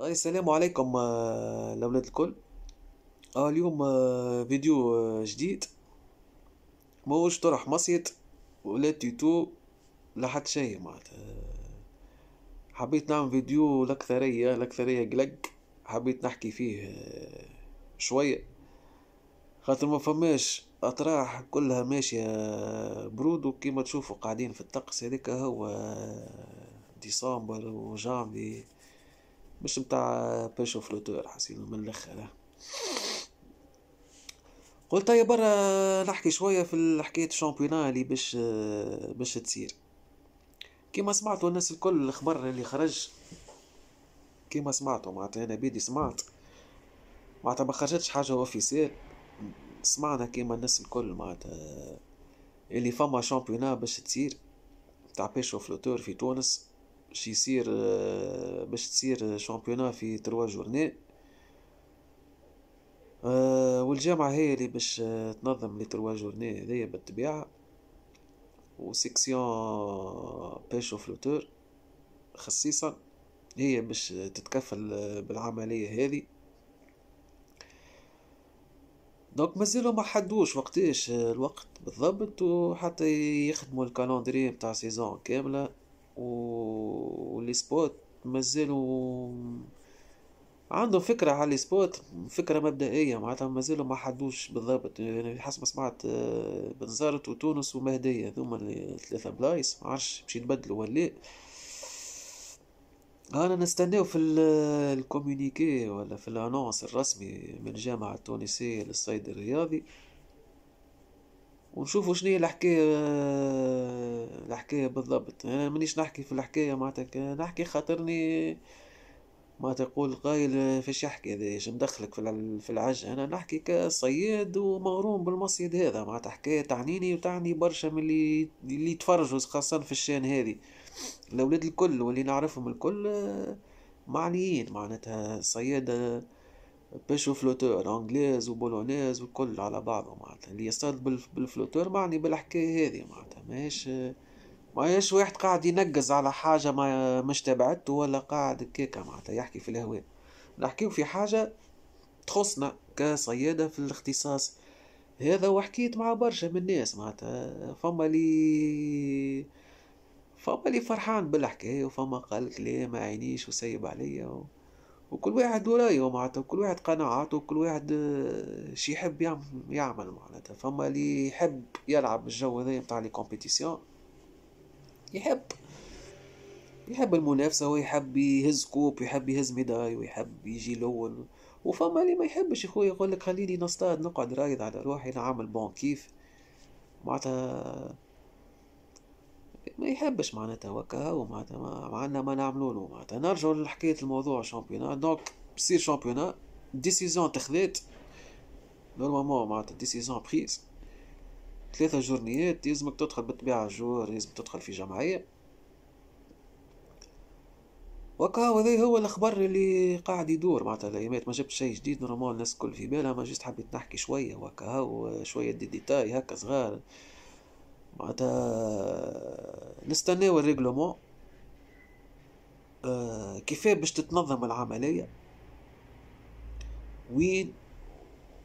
آه، السلام عليكم الاولاد آه، الكل آه اليوم آه، فيديو جديد موش طرح مصيد ولا تيتو لا حد شيء معناتها حبيت نعمل فيديو الأكثرية الأكثرية قلق حبيت نحكي فيه شوية خاطر ما فماش أطراح كلها ماشية برود وكيما تشوفوا قاعدين في الطقس هذيك هو ديسمبر وجانفي مش نتاع بيشو فلوتور حسينو من الاخر قلت يا طيب برا نحكي شويه في حكايه الشامبيونا اللي باش باش تصير كيما سمعتوا الناس الكل الخبر اللي خرج كيما سمعتوا معناتها انا بيدي سمعت معناتها ما خرجتش حاجه اوفيسيال سمعنا كيما الناس الكل معناتها اللي فما شامبيونا باش تصير تاع بيشو فلوتور في تونس باش يصير آه، باش تصير شامبيونا في تروا جورني آه، والجامعة هي اللي باش آه، تنظم لي تروا جورني هذيا بالطبيعة وسيكسيون بيشو فلوتور خصيصا هي باش تتكفل بالعملية هذه دونك مازالو ما حدوش وقتاش الوقت بالضبط وحتى يخدموا الكالندري بتاع سيزون كامله و لي سبوت مازالوا عندهم فكرة على لي سبوت فكرة مبدئية معناتها مازالوا ما حدوش بالضبط يعني حسب ما سمعت آه، بنزرت وتونس ومهدية هذوما الثلاثة بلايص معرفش باش يتبدلوا ولا لا انا نستناو في آه، الكوميونيكي ولا في الانونس الرسمي من الجامعة التونسية للصيد الرياضي ونشوفوا شنو هي الحكايه آه، الحكايه بالضبط انا مانيش نحكي في الحكايه معناتها نحكي خاطرني ما تقول قايل آه، فيش يحكي هذا ايش مدخلك في العج انا نحكي كصياد ومغروم بالمصيد هذا مع حكايه تعنيني وتعني برشا من اللي اللي يتفرجوا خاصه في الشان هذه الاولاد الكل واللي نعرفهم الكل آه، معنيين معناتها صياده بيشو فلوتور انجليز وبولونيز وكل على بعضه معناتها اللي يصطاد بالفلوتور معني بالحكايه هذه معناتها ماهيش ماهيش واحد قاعد ينقز على حاجه ما مش تبعته ولا قاعد كيكا معناتها يحكي في الهواء نحكيو في حاجه تخصنا كصياده في الاختصاص هذا وحكيت مع برشا من الناس معناتها فما لي فما لي فرحان بالحكايه وفما قال كلام ما عينيش وسيب عليا و... وكل واحد ورايه معناتها كل واحد قناعاته وكل واحد آه، شي يحب يعمل, يعمل معناتها فما اللي يحب يلعب الجو هذا متاع لي كومبيتيسيون يحب يحب المنافسة ويحب يهز كوب ويحب يهز ميداي ويحب يجي الأول وفما اللي ما يحبش يخويا يقولك خليني نصطاد نقعد رايد على روحي نعمل بون كيف معناتها ما يحبش معناتها وكا هو معناتها ما عندنا ما نعملو له معناتها نرجعو لحكايه الموضوع شامبيونا دونك بصير شامبيونا ديسيزيون تخذات نورمالمون معناتها ديسيزيون بريز ثلاثة جورنيات يلزمك تدخل بالطبيعة جور يلزمك تدخل في جمعية وكا هذا هو الخبر اللي قاعد يدور معناتها الايامات ما جبت شيء جديد نورمال الناس الكل في بالها ما جيت حبيت نحكي شويه وكا شويه دي ديتاي هكا صغار معناتها نستناو الريغلومون آه كيفاه باش تتنظم العملية وين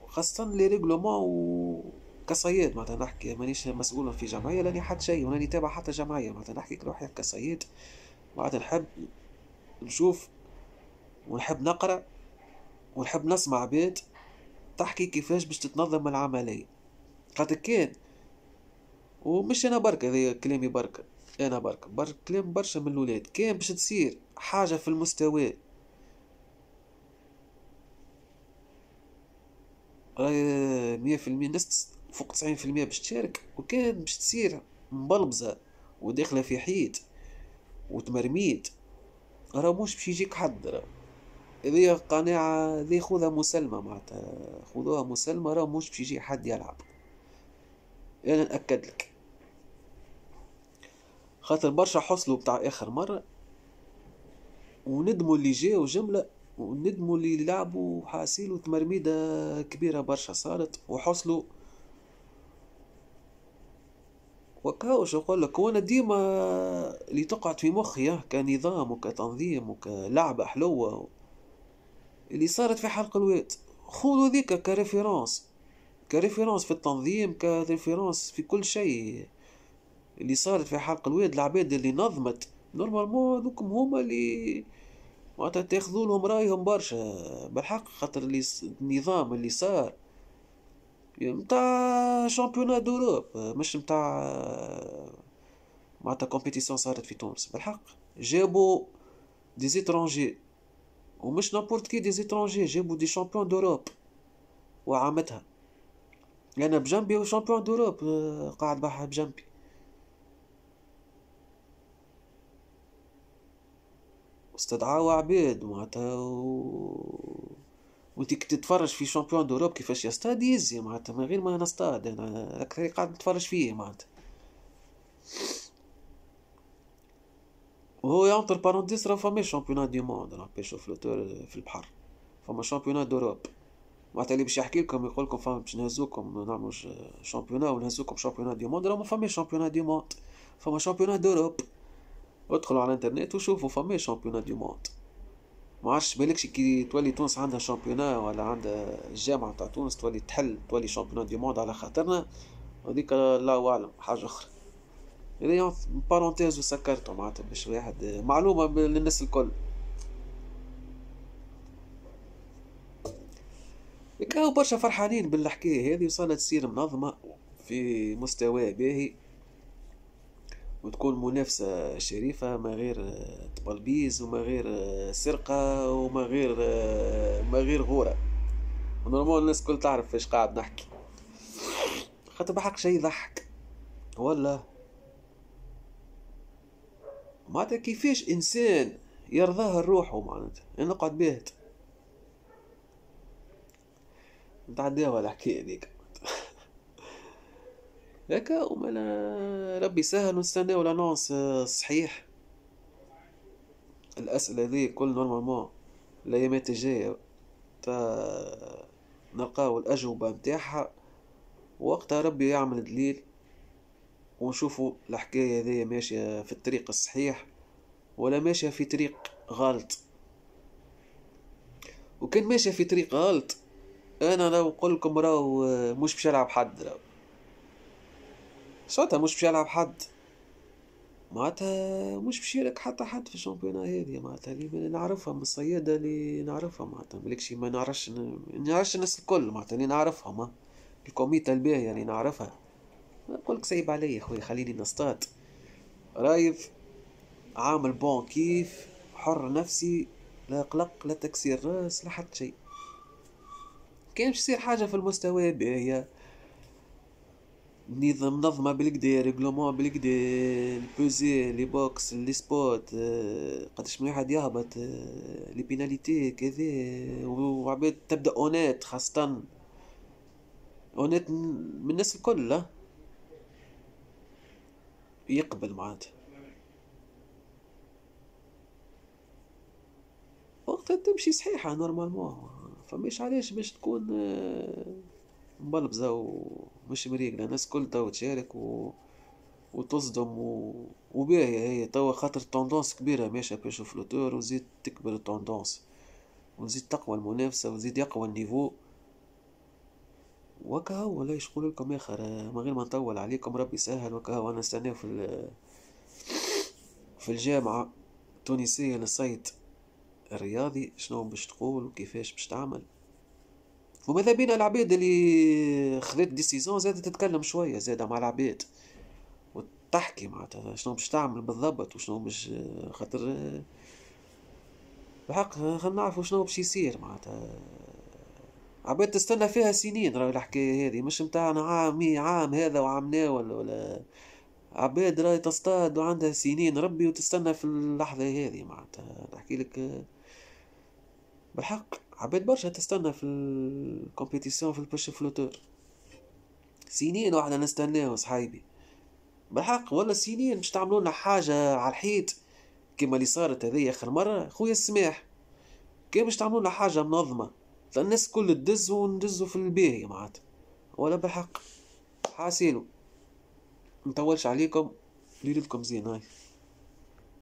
خاصة لي ريغلومون و كصياد معناتها نحكي مانيش مسؤول في جمعية لاني حد شيء ولاني تابع حتى جمعية معناتها نحكي روحي كصياد معناتها نحب نشوف ونحب نقرا ونحب نسمع بيت تحكي كيفاش باش تتنظم العملية خاطر كان ومش انا برك هذا كلامي برك انا برك برك كلام برشا من الاولاد كان باش تصير حاجه في المستوى راهي مية في المية ناس فوق تسعين في المية باش تشارك وكان باش تصير مبلبزة وداخلة في حيط وتمرميت راه مش باش يجيك حد راه هذيا قناعة هذيا خذها مسلمة معنتها خذوها مسلمة راه مش باش يجي حد يلعب أنا نأكد لك خاطر برشا حصلوا بتاع اخر مره وندموا اللي جاو جمله وندموا اللي لعبوا حاسيل وتمرميدة كبيرة برشا صارت وحصلوا وكاوش يقول لك وانا ديما اللي تقعد في مخي اه، كنظام وكتنظيم وكلعبة حلوة اللي صارت في حلق الواد خذوا ذيك كريفيرانس كريفيرانس في التنظيم كريفيرانس في كل شيء اللي صارت في حرق الواد العباد اللي نظمت نورمالمون هذوكم هما اللي معناتها تاخذوا لهم رايهم برشا بالحق خاطر اللي النظام اللي صار متاع شامبيونا دوروب مش متاع معناتها كومبيتيسيون صارت في تونس بالحق جابوا دي زيترونجي ومش نابورت كي دي زيترونجي جابوا دي شامبيون دوروب وعامتها لأن يعني بجنبي وشامبيون دوروب قاعد بحر بجنبي واستدعاو عباد معناتها و... وانت تتفرج في شامبيون دوروب كيفاش يصطاد يزي معناتها من غير ما نصطاد انا اكثر قاعد نتفرج فيه معناتها وهو ينطر بارونتيس راه فما شامبيون دي موند راه بيشو فلوتور في البحر فما شامبيون دوروب معناتها اللي باش يحكي لكم يقول لكم فما باش نهزوكم نعملوا شامبيون ونهزوكم شامبيون دي موند راه ما فما شامبيون دي موند فما شامبيون دوروب ادخلوا على الانترنت وشوفوا فما شامبيونا دي موند ما عادش بالكش كي تولي تونس عندها شامبيونا ولا عندها الجامعة تاع تونس تولي تحل تولي شامبيونا دي موند على خاطرنا هذيك الله أعلم حاجة أخرى هذايا يعني بارونتيز وسكرته معناتها باش واحد معلومة للناس الكل كانوا برشا فرحانين بالحكاية هذه وصارت تصير منظمة في مستوى باهي وتكون منافسة شريفة ما غير آه، تبلبيز وما غير آه، سرقة وما غير آه، ما غير غورة ونورمال الناس الكل تعرف فاش قاعد نحكي خاطر بحق شي يضحك ولا معناتها كيفاش انسان يرضاه لروحه معناتها انا نقعد باهت نتعداوها الحكايه هذيك هكا وما ربي يسهل ونستناو الانونس آه، الصحيح الاسئله هذه كل نورمالمون الايامات الجايه تا نلقاو الاجوبه نتاعها وقتها ربي يعمل دليل ونشوفوا الحكايه هذيا ماشيه في الطريق الصحيح ولا ماشيه في طريق غلط وكان ماشيه في طريق غلط انا لو نقول لكم راهو آه، مش باش نلعب حد راهو صوتا مش باش يلعب حد معناتها مش باش يلك حتى حد في الشامبيونا هذه معناتها اللي نعرفها من الصيادة اللي نعرفها معناتها ملكش ما نعرفش نعرفش الناس الكل معناتها اللي نعرفهم الكوميتا الباهية اللي نعرفها نقولك سايب عليا خويا خليني نصطاد رايف عامل بون كيف حر نفسي لا قلق لا تكسير راس لا حتى شيء كان يصير حاجة في المستوى باهية نظام منظمه بالكدا ريغلومون بالكدا البوزي لي بوكس لي سبوت قداش من واحد يهبط لي بيناليتي كذا وعباد تبدا اونيت خاصه اونيت من الناس الكل يقبل معناتها وقتها تمشي صحيحه نورمالمون فماش علاش باش تكون مبلبزة ومش مريقلة الناس كل توا تشارك و... وتصدم و... وباهية هي توا خاطر التوندونس كبيرة ماشية باش فلوتور وزيد تكبر التوندونس وزيد تقوى المنافسة وزيد يقوى النيفو وكا هو لا يشقول لكم اخر من غير ما نطول عليكم ربي يسهل وكا هو انا نستناو في ال... في الجامعة التونسية للصيد الرياضي شنو باش تقول وكيفاش باش تعمل وماذا بينا العباد اللي خذت ديسيزون زاد تتكلم شويه زاد مع العباد وتحكي معناتها شنو باش تعمل بالضبط وشنو باش آه، خاطر آه، بحق آه، خلينا نعرفوا شنو باش يصير معناتها عباد تستنى فيها سنين راهي الحكايه هذه مش متاعنا عام عام هذا وعمناه ولا ولا عباد راهي تصطاد وعندها سنين ربي وتستنى في اللحظه هذه معناتها نحكي لك بالحق عباد برشا تستنى في الكومبيتيسيون في البوش فلوتور سنين واحنا نستناو صحايبي بالحق ولا سنين باش تعملونا حاجه على الحيط كيما اللي صارت هذه اخر مره خويا السماح كي باش تعملونا حاجه منظمه الناس كل تدز وندزو في الباهي معناتها ولا بالحق حاسيلو نطولش عليكم ليلتكم زين هاي